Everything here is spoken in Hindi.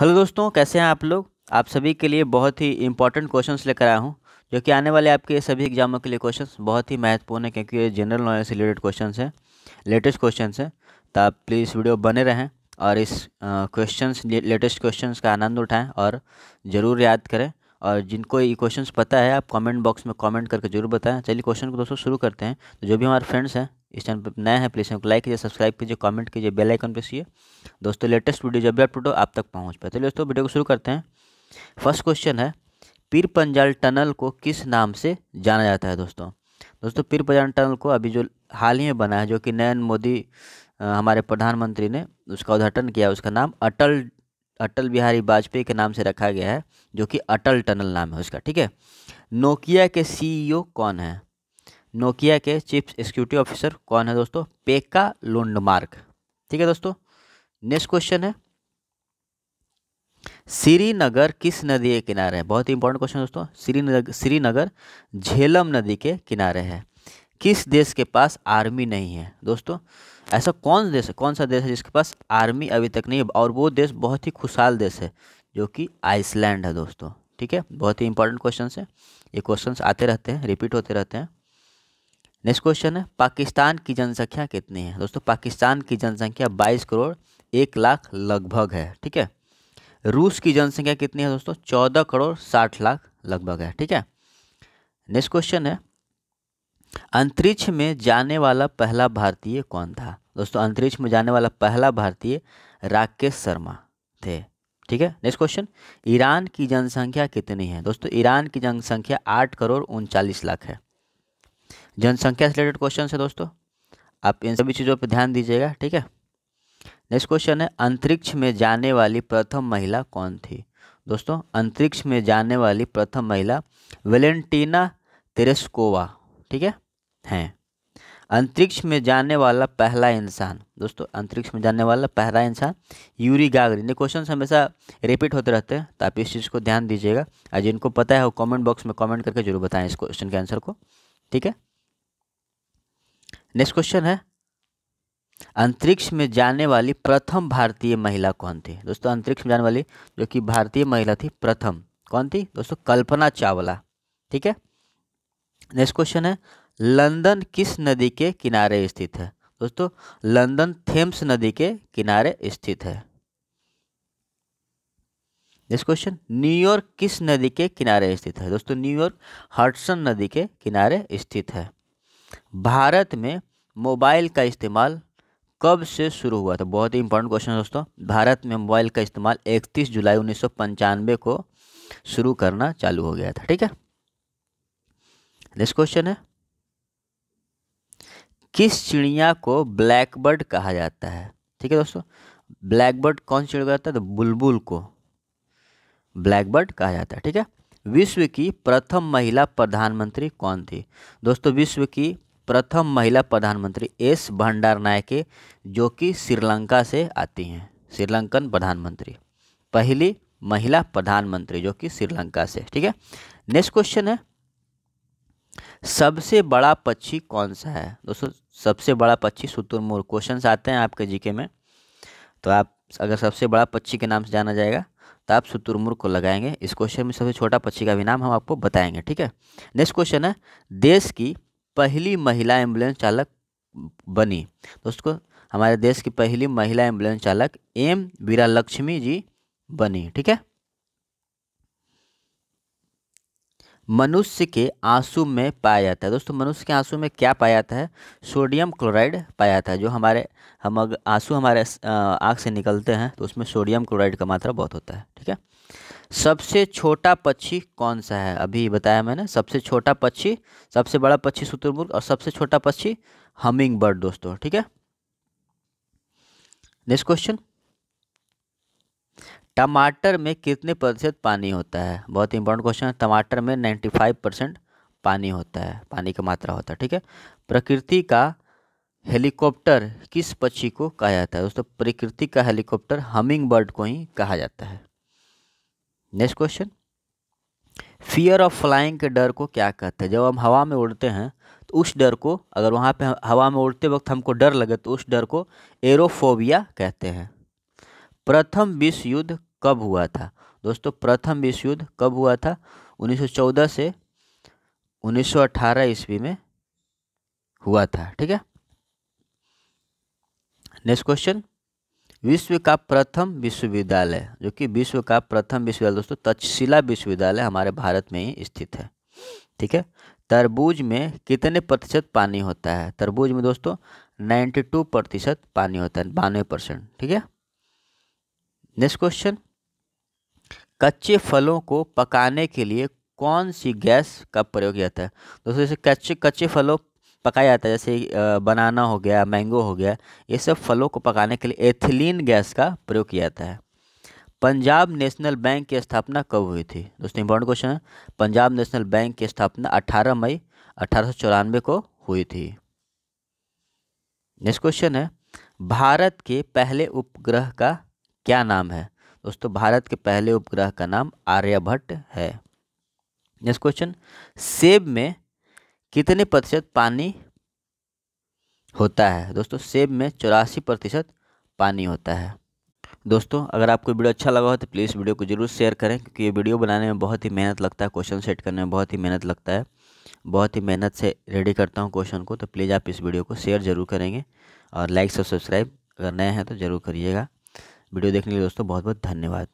हेलो दोस्तों कैसे हैं आप लोग आप सभी के लिए बहुत ही इंपॉर्टेंट क्वेश्चंस लेकर आया हूँ जो कि आने वाले आपके सभी एग्जामों के लिए क्वेश्चंस बहुत ही महत्वपूर्ण है क्योंकि ये जनरल नॉलेज से रिलेटेड क्वेश्चन हैं लेटेस्ट क्वेश्चन हैं तो आप प्लीज़ वीडियो बने रहें और इस क्वेश्चन लेटेस्ट क्वेश्चन का आनंद उठाएँ और ज़रूर याद करें और जिनको ये क्वेश्चंस पता है आप कमेंट बॉक्स में कमेंट करके जरूर बताएं चलिए क्वेश्चन को दोस्तों शुरू करते हैं तो जो भी हमारे फ्रेंड्स हैं इस चैनल पर नए हैं प्लीज़ हमको लाइक कीजिए सब्सक्राइब कीजिए कमेंट कीजिए बेल आइकन सीए दोस्तों लेटेस्ट वीडियो जब भी अपलोड हो आप तक पहुँच पाए चलिए दोस्तों वीडियो को शुरू करते हैं फर्स्ट क्वेश्चन है पीर पंजाल टनल को किस नाम से जाना जाता है दोस्तों दोस्तों पीर पंजाल टनल को अभी जो हाल ही में बना है जो कि नरेंद्र मोदी हमारे प्रधानमंत्री ने उसका उद्घाटन किया उसका नाम अटल अटल बिहारी वाजपेयी के नाम से रखा गया है जो कि अटल टनल नाम है उसका ठीक है नोकिया के सीईओ e कौन है नोकिया के चीफ एक्सिक्यूटिव ऑफिसर कौन है दोस्तों पेका लोंडमार्क ठीक है दोस्तों नेक्स्ट क्वेश्चन है श्रीनगर किस नदी के किनारे है बहुत ही इंपॉर्टेंट क्वेश्चन दोस्तों श्रीनगर श्रीनगर झेलम नदी के किनारे है किस देश के पास आर्मी नहीं है दोस्तों ऐसा कौन देश है कौन सा देश है जिसके पास आर्मी अभी तक नहीं है और वो देश बहुत ही खुशहाल देश है जो कि आइसलैंड है दोस्तों ठीक है बहुत ही इंपॉर्टेंट क्वेश्चन है ये क्वेश्चन आते रहते हैं रिपीट होते रहते हैं नेक्स्ट क्वेश्चन है पाकिस्तान की जनसंख्या कितनी है दोस्तों पाकिस्तान की जनसंख्या बाईस करोड़ एक लाख लगभग है ठीक है रूस की जनसंख्या कितनी है दोस्तों चौदह करोड़ साठ लाख लगभग है ठीक है नेक्स्ट क्वेश्चन है अंतरिक्ष में जाने वाला पहला भारतीय कौन था दोस्तों अंतरिक्ष में जाने वाला पहला भारतीय राकेश शर्मा थे ठीक है नेक्स्ट क्वेश्चन ईरान की जनसंख्या कितनी है दोस्तों ईरान की जनसंख्या आठ करोड़ उनचालीस लाख है जनसंख्या से रिलेटेड क्वेश्चन है दोस्तों आप इन सभी चीज़ों पर ध्यान दीजिएगा ठीक है नेक्स्ट क्वेश्चन है अंतरिक्ष में जाने वाली प्रथम महिला कौन थी दोस्तों अंतरिक्ष में जाने वाली प्रथम महिला वेलेंटीना तेरेस्कोवा ठीक है हैं अंतरिक्ष में जाने वाला पहला इंसान दोस्तों अंतरिक्ष में जाने वाला पहला इंसान यूरी गागरिन ये क्वेश्चन हमेशा रिपीट होते रहते हैं तो आप इस चीज़ को ध्यान दीजिएगा और जिनको पता है वो कमेंट बॉक्स में कमेंट करके जरूर बताएं इस क्वेश्चन के आंसर को ठीक है नेक्स्ट क्वेश्चन है अंतरिक्ष में जाने वाली प्रथम भारतीय महिला कौन थी दोस्तों अंतरिक्ष में जाने वाली जो कि भारतीय महिला थी प्रथम कौन थी दोस्तों कल्पना चावला ठीक है नेक्स्ट क्वेश्चन है लंदन किस नदी के किनारे स्थित है दोस्तों लंदन थेम्स नदी के किनारे स्थित है नेक्स्ट क्वेश्चन न्यूयॉर्क किस नदी के किनारे स्थित है दोस्तों न्यूयॉर्क हडसन नदी के किनारे स्थित है भारत में मोबाइल का इस्तेमाल कब से शुरू हुआ था बहुत ही इंपॉर्टेंट क्वेश्चन है दोस्तों भारत में मोबाइल का इस्तेमाल 31 जुलाई उन्नीस को शुरू करना चालू हो गया था ठीक है नेक्स्ट क्वेश्चन है किस चिड़िया को ब्लैकबर्ड कहा जाता है ठीक है दोस्तों ब्लैकबर्ड कौन चिड़िया को जाता है तो बुलबुल को ब्लैकबर्ड कहा जाता है ठीक है विश्व की प्रथम महिला प्रधानमंत्री कौन थी दोस्तों विश्व की प्रथम महिला प्रधानमंत्री एस भंडार नायके जो कि श्रीलंका से आती हैं श्रीलंकन प्रधानमंत्री पहली महिला प्रधानमंत्री जो कि श्रीलंका से ठीक है नेक्स्ट क्वेश्चन है सबसे बड़ा पक्षी कौन सा है दोस्तों सबसे बड़ा पक्षी शुतुरमुर्ग क्वेश्चन आते हैं आपके जीके में तो आप अगर सबसे बड़ा पक्षी के नाम से जाना जाएगा तो आप शुतुरमुर्ग को लगाएंगे इस क्वेश्चन में सबसे छोटा पक्षी का भी नाम हम आपको बताएंगे ठीक है नेक्स्ट क्वेश्चन है देश की पहली महिला एम्बुलेंस चालक बनी दोस्तों हमारे देश की पहली महिला एम्बुलेंस चालक एम वीरा लक्ष्मी जी बनी ठीक है मनुष्य के आंसू में पाया जाता है दोस्तों मनुष्य के आंसू में क्या पाया जाता है सोडियम क्लोराइड पाया जाता है जो हमारे हम आंसू हमारे आँख से निकलते हैं तो उसमें सोडियम क्लोराइड का मात्रा बहुत होता है ठीक है सबसे छोटा पक्षी कौन सा है अभी बताया मैंने सबसे छोटा पक्षी सबसे बड़ा पक्षी शुतुरमुर्ग और सबसे छोटा पक्षी हमिंग बर्ड दोस्तों ठीक है नेक्स्ट क्वेश्चन टमाटर में कितने प्रतिशत पानी होता है बहुत इंपॉर्टेंट क्वेश्चन है टमाटर में नाइन्टी फाइव परसेंट पानी होता है पानी की मात्रा होता है ठीक है प्रकृति का हेलीकॉप्टर किस पक्षी को कहा जाता है दोस्तों प्रकृति का हेलीकॉप्टर हमिंग बर्ड को ही कहा जाता है next question fear of flying के डर को क्या कहते हैं जब हम हवा में उड़ते हैं तो उस डर को अगर वहाँ पे हवा में उड़ते वक्त हमको डर लगे तो उस डर को एरोफोबिया कहते हैं प्रथम विश्व युद्ध कब हुआ था दोस्तों प्रथम विश्व युद्ध कब हुआ था 1914 से 1918 ईस्वी में हुआ था ठीक है नेक्स्ट क्वेश्चन विश्व का प्रथम विश्वविद्यालय जो कि विश्व का प्रथम विश्वविद्यालय दोस्तों तक्षशिला विश्वविद्यालय हमारे भारत में ही स्थित है ठीक है तरबूज में कितने प्रतिशत पानी होता है तरबूज में दोस्तों नाइन्टी टू प्रतिशत पानी होता है बानवे परसेंट ठीक है नेक्स्ट क्वेश्चन कच्चे फलों को पकाने के लिए कौन सी गैस का प्रयोग किया जाता है दोस्तों जैसे कच्चे कच्चे फलों पकाया जाता है जैसे बनाना हो गया मैंगो हो गया ये सब फलों को पकाने के लिए एथिलीन गैस का प्रयोग किया जाता है पंजाब नेशनल बैंक की स्थापना कब हुई थी दोस्तों इंपॉर्टेंट क्वेश्चन है पंजाब नेशनल बैंक की स्थापना 18 मई अठारह को हुई थी नेक्स्ट क्वेश्चन है भारत के पहले उपग्रह का क्या नाम है दोस्तों भारत के पहले उपग्रह का नाम आर्यभट्ट है नेक्स्ट क्वेश्चन सेब में कितने प्रतिशत पानी होता है दोस्तों सेब में चौरासी प्रतिशत पानी होता है दोस्तों अगर आपको वीडियो अच्छा लगा हो तो प्लीज़ वीडियो को ज़रूर शेयर करें क्योंकि ये वीडियो बनाने में बहुत ही मेहनत लगता है क्वेश्चन सेट करने में बहुत ही मेहनत लगता है बहुत ही मेहनत से रेडी करता हूँ क्वेश्चन को तो प्लीज़ आप इस वीडियो को शेयर ज़रूर करेंगे और लाइक और सब्सक्राइब अगर नए हैं तो ज़रूर करिएगा वीडियो देखने के लिए दोस्तों बहुत बहुत धन्यवाद